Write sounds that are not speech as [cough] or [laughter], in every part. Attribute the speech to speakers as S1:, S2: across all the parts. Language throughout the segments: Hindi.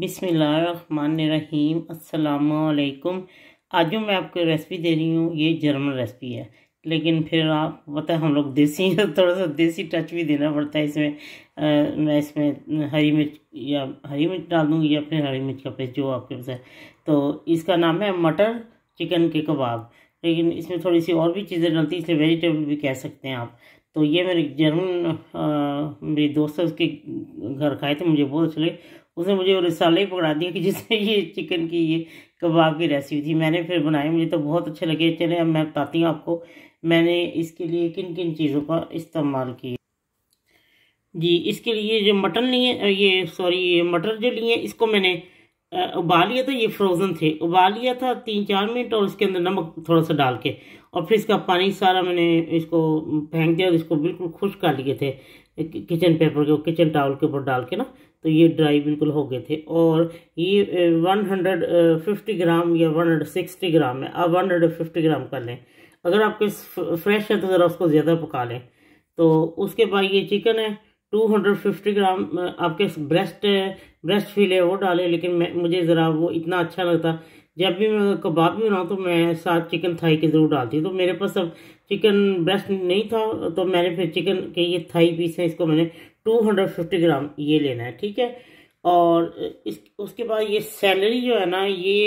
S1: बिसमीम अल्लाम आज जो मैं आपको रेसिपी दे रही हूँ ये जर्मन रेसिपी है लेकिन फिर आप पता है हम लोग देसी तो थोड़ा सा देसी टच भी देना पड़ता है इसमें आ, मैं इसमें हरी मिर्च या हरी मिर्च डाल दूँगी या फिर हरी मिर्च का पेस्ट जो आपके पास है तो इसका नाम है मटर चिकन के कबाब लेकिन इसमें थोड़ी सी और भी चीज़ें डलती हैं इसलिए वेजिटेबल भी कह सकते हैं आप तो ये मेरे जर्मन मेरी दोस्त उसके घर खाए थे मुझे बहुत अच्छे लगे उसने मुझे वो ही पकड़ा दिया कि जिससे ये चिकन की ये कबाब की रेसिपी थी मैंने फिर बनाई मुझे तो बहुत अच्छे लगे चले अब मैं बताती हूँ आपको मैंने इसके लिए किन किन चीज़ों का इस्तेमाल किया जी इसके लिए जो मटन लिए ये सॉरी ये मटर जो लिए इसको मैंने उबाल लिया था ये फ्रोज़न थे उबाल लिया था तीन चार मिनट और इसके अंदर नमक थोड़ा सा डाल के और फिर इसका पानी सारा मैंने इसको फेंक दिया और इसको बिल्कुल खुश कर लिए थे किचन पेपर के किचन टावल के ऊपर डाल के ना तो ये ड्राई बिल्कुल हो गए थे और ये 150 ग्राम या 160 ग्राम है आप 150 ग्राम कर लें अगर आपके फ्रेश है तो ज़रा उसको ज़्यादा पका लें तो उसके बाद ये चिकन है 250 ग्राम आपके ब्रेस्ट ब्रेस्ट फील है वो डालें लेकिन मैं मुझे ज़रा वो इतना अच्छा लगता जब भी मैं कबाब भी बनाऊँ तो मैं साथ चिकन थाई के ज़रूर डालती तो मेरे पास अब चिकन ब्रेस्ट नहीं था तो मैंने फिर चिकन के ये थाई पीस है इसको मैंने टू हंड्रेड फिफ्टी ग्राम ये लेना है ठीक है और इस उसके बाद ये सैलरी जो है ना ये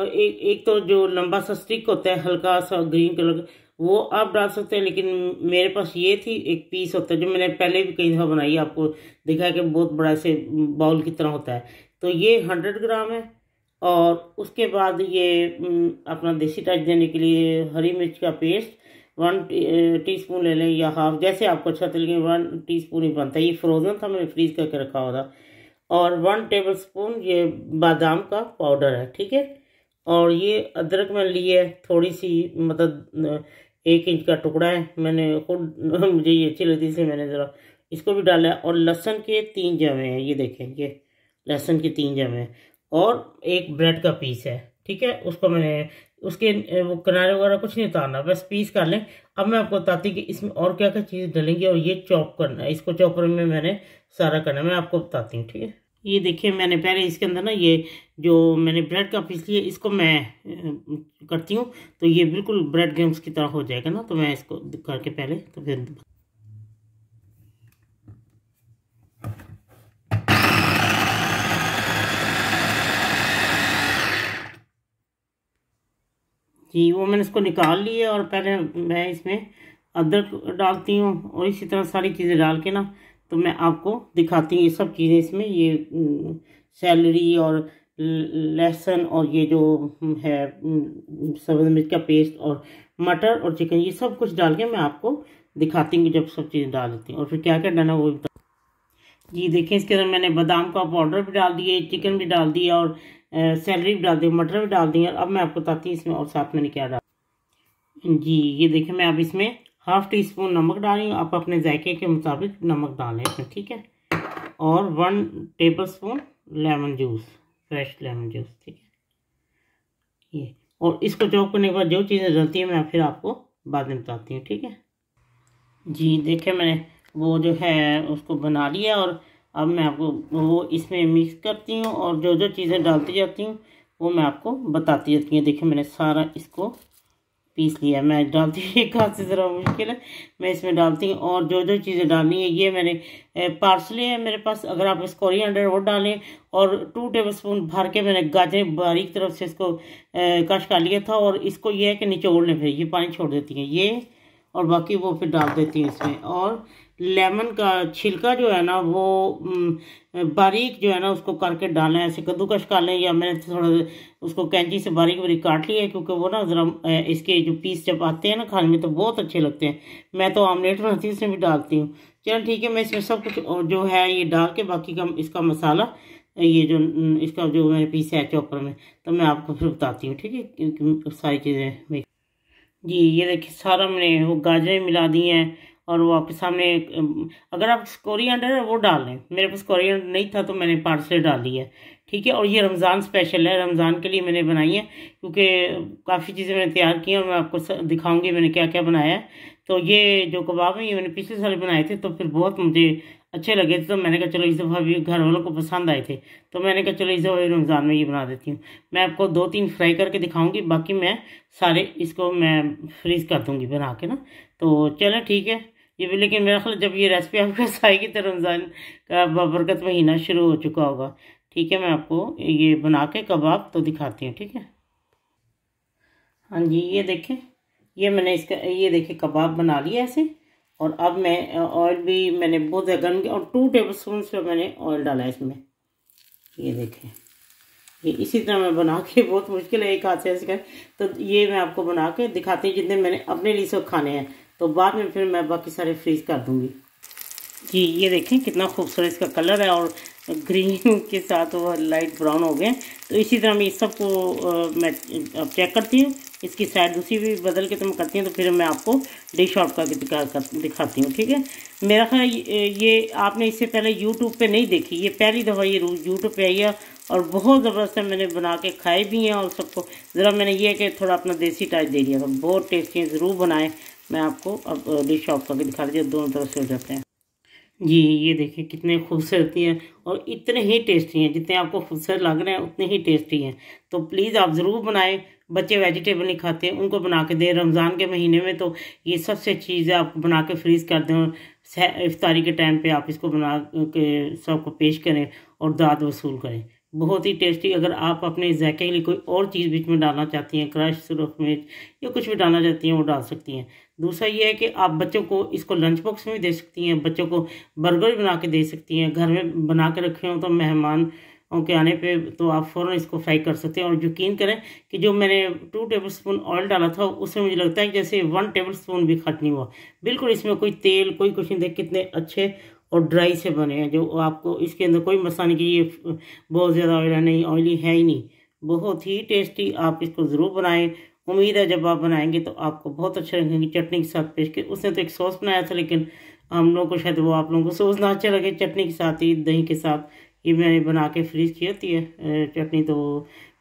S1: एक एक तो जो लंबा सा स्टिक होता है हल्का सा ग्रीन कलर वो आप डाल सकते हैं लेकिन मेरे पास ये थी एक पीस होता है जो मैंने पहले भी कई दफ़ा बनाई आपको देखा कि बहुत बड़ा से बाउल की तरह होता है तो ये हंड्रेड ग्राम है और उसके बाद ये अपना देसी टाइप देने के लिए हरी मिर्च का पेस्ट वन टीस्पून ले लें या हाफ जैसे आपको अच्छा तरीके वन टीस्पून ही बनता है ये फ्रोज़न था मैंने फ्रीज करके रखा हुआ था और वन टेबल स्पून ये बादाम का पाउडर है ठीक है और ये अदरक में ली है थोड़ी सी मतलब एक इंच का टुकड़ा है मैंने खुद [laughs] मुझे ये अच्छी लगती थी मैंने ज़रा इसको भी डाला है और लहसन के तीन जमे हैं ये देखें ये लहसन के तीन जमे हैं और एक ब्रेड का पीस है ठीक है उसको मैंने उसके वो किनारे वगैरह कुछ नहीं उतारना बस पीस कर लें अब मैं आपको बताती कि इसमें और क्या क्या चीज़ डलेंगी और ये चॉप करना है इसको चॉपर में मैंने सारा करना है मैं आपको बताती हूँ ठीक है ये देखिए मैंने पहले इसके अंदर ना ये जो मैंने ब्रेड का पीस लिया इसको मैं करती हूँ तो ये बिल्कुल ब्रेड गेम्स की तरह हो जाएगा ना तो मैं इसको करके पहले तो फिर जी वो मैंने इसको निकाल लिया और पहले मैं इसमें अदरक डालती हूँ और इसी तरह सारी चीज़ें डाल के ना तो मैं आपको दिखाती हूँ ये सब चीज़ें इसमें ये हम्म, सैलरी और लहसुन और ये जो है हम्म, सब्ज मिर्च का पेस्ट और मटर और चिकन ये सब कुछ डाल के मैं आपको दिखाती हूँ जब सब चीज़ें डाल देती हूँ और फिर क्या क्या डालना वो भी जी देखें इसके अंदर मैंने बादाम का पाउडर भी डाल दिए चिकन भी डाल दिया और सैलरी भी डाल दी मटर भी डाल दी और अब मैं आपको बताती हूँ इसमें और साथ मैंने क्या डाल जी ये देखिए मैं अब इसमें हाफ टी स्पून नमक डाल रही हूँ आप अपने जायके के मुताबिक नमक डालें इसमें ठीक है और one tablespoon lemon juice fresh lemon juice ठीक है ये और इसको चौक करने के बाद जो चीज़ें डलती हैं मैं फिर आपको बाद में बताती हूँ ठीक है जी देखिए मैंने वो जो है उसको बना लिया और अब मैं आपको वो इसमें मिक्स करती हूँ और जो जो चीज़ें डालती जाती हूँ वो मैं आपको बताती जाती हूँ देखिए मैंने सारा इसको पीस लिया मैं डालती हूँ [laughs] से ज़रा मुश्किल है मैं इसमें डालती हूँ और जो जो चीज़ें डालनी है ये मैंने पार्सले है मेरे पास अगर आप इसको अंडर वो डालें और टू टेबल स्पून भर के मैंने गाजरें बारीक तरफ से इसको कश कर लिया था और इसको ये है कि निचोड़ने फिर ये पानी छोड़ देती हैं ये और बाकी वो फिर डाल देती हूँ इसमें और लेमन का छिलका जो है ना वो बारीक जो है ना उसको करके डालें ऐसे कद्दूकश कर लें या मैंने थोड़ा उसको कैंची से बारीक बारीक काट लिया है क्योंकि वो ना ज़रा इसके जो पीस जब आते हैं ना खाने में तो बहुत अच्छे लगते हैं मैं तो आमलेट बनाती हूँ इसमें भी डालती हूँ चलो ठीक है मैं इसमें सब कुछ जो है ये डाल के बाकी का इसका मसाला ये जो इसका जो मैंने पीस है चॉपर में तो मैं आपको फिर बताती हूँ ठीक है सारी चीज़ें जी ये देखिए सारा मैंने वो गाजरें मिला दी हैं और वो आपके सामने अगर आप अंडर है वो डाल लें मेरे पास अंडर नहीं था तो मैंने पार्सले डाली है ठीक है और ये रमज़ान स्पेशल है रमज़ान के लिए मैंने बनाई है क्योंकि काफ़ी चीज़ें मैंने तैयार की हैं और मैं आपको दिखाऊंगी मैंने क्या क्या बनाया है तो ये जो कबाब हैं ये मैंने पिछले साल बनाए थे तो फिर बहुत मुझे अच्छे लगे थे तो मैंने कहा चलो इस दफ़ा भी घर वालों को पसंद आए थे तो मैंने कहा चलो इस दफ़ा रमज़ान में ये बना देती हूँ मैं आपको दो तीन फ्राई करके दिखाऊंगी बाकी मैं सारे इसको मैं फ्रीज़ कर दूँगी बना के ना तो चलें ठीक है ये भी लेकिन मेरा ख्याल जब ये रेसिपी आपके पास आएगी तो रमज़ान का बबरकत महीना शुरू हो चुका होगा ठीक है मैं आपको ये बना के कबाब तो दिखाती हूँ ठीक है हाँ जी ये देखें ये मैंने इसका ये देखे कबाब बना लिया ऐसे और अब मैं ऑयल भी मैंने बहुत किया और टू टेबल स्पून से मैंने ऑयल डाला है इसमें ये देखें ये इसी तरह मैं बना के [laughs] बहुत मुश्किल है एक हाथ से ऐसे कर तो ये मैं आपको बना के दिखाती हूँ जितने मैंने अपने लिए सब खाने हैं तो बाद में फिर मैं बाकी सारे फ्रीज कर दूँगी जी ये देखें कितना खूबसूरत इसका कलर है और ग्रीन [laughs] के साथ वो लाइट ब्राउन हो गए तो इसी तरह मैं इस सबको मैं अब चेक करती हूँ इसकी साइड दूसरी भी बदल के तो मैं करती हूँ तो फिर मैं आपको डिश आउट करके दिखा कर, दिखाती हूँ ठीक है मेरा ख्याल ये आपने इससे पहले यूट्यूब पे नहीं देखी ये पहली दफ़ा ये यूट्यूब पे आई है और बहुत ज़बरदस्त है मैंने बना के खाए भी हैं और सबको ज़रा मैंने ये कि थोड़ा अपना देसी टाइप दे दिया था बहुत टेस्टी ज़रूर बनाएँ मैं आपको अब शॉप का भी दिखा दीजिए दोनों तरफ से हो जाते हैं जी ये देखिए कितने खूबसूरती हैं और इतने ही टेस्टी हैं जितने आपको खूबसूरत लग रहे हैं उतने ही टेस्टी हैं तो प्लीज़ आप ज़रूर बनाएं बच्चे वेजिटेबल नहीं खाते उनको बना के दें रमज़ान के महीने में तो ये सबसे चीज़ है आप बना के फ्रीज़ कर दें और इफ्तारी के टाइम पे आप इसको बना के सबको पेश करें और दाद वसूल करें हम्म। बहुत ही टेस्टी अगर आप अपने जैके के लिए कोई और चीज़ बीच में डालना चाहती हैं क्रश सुरख मिर्च या कुछ भी डालना चाहती हैं वो डाल सकती हैं दूसरा ये है कि आप बच्चों को इसको लंच बॉक्स में भी दे सकती हैं बच्चों को बर्गर बना के दे सकती हैं घर में बना के रखे हों तो मेहमान के आने पे तो आप फ़ौरन इसको फ्राई कर सकते हैं और यकीन करें कि जो मैंने टू टेबल स्पून ऑयल डाला था उसमें मुझे लगता है जैसे वन टेबल स्पून भी खट नहीं हुआ बिल्कुल इसमें कोई तेल कोई कुछ नहीं देख कितने अच्छे और ड्राई से बने हैं जो आपको इसके अंदर कोई मसला नहीं कि ये बहुत ज़्यादा ऑयल नहीं ऑयली है ही नहीं बहुत ही टेस्टी आप इसको ज़रूर बनाएं उम्मीद है जब आप बनाएंगे तो आपको बहुत अच्छा लगेंगे चटनी के साथ पेश के उसने तो एक सॉस बनाया था लेकिन हम लोगों को शायद वो आप लोगों को सॉस ना अच्छा लगे चटनी के साथ ही दही के साथ ये मैंने बना के फ्रीज की होती है चटनी तो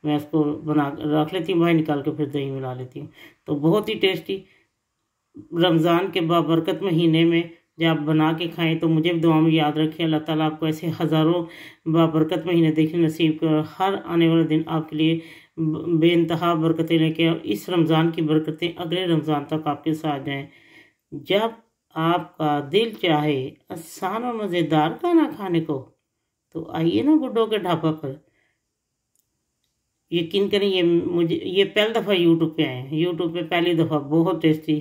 S1: मैं उसको बना रख लेती हूँ बाहर निकाल के फिर दही मिला लेती हूँ तो बहुत ही टेस्टी रमज़ान के बाबरकत महीने में जब आप बना के खाएं तो मुझे भी दुआ में याद रखें अल्लाह ताला आपको ऐसे हज़ारों बाबरकत महीने देखने नसीब कर हर आने वाले दिन आपके लिए बेानतहा बरकतें लेके और इस रमज़ान की बरकतें अगले रमज़ान तक आपके साथ जाएँ जब आपका दिल चाहे आसान और मज़ेदार खाना खाने को तो आइए ना गुड्डो के ढाबा पर यकीन करें ये मुझे ये पहली दफ़ा यूट्यूब पे आए हैं यूट्यूब पे पहली दफ़ा बहुत टेस्टी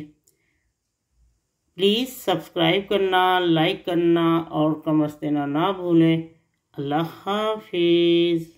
S1: प्लीज़ सब्सक्राइब करना लाइक करना और कमेंट्स देना ना भूलें अल्लाह हाफिज़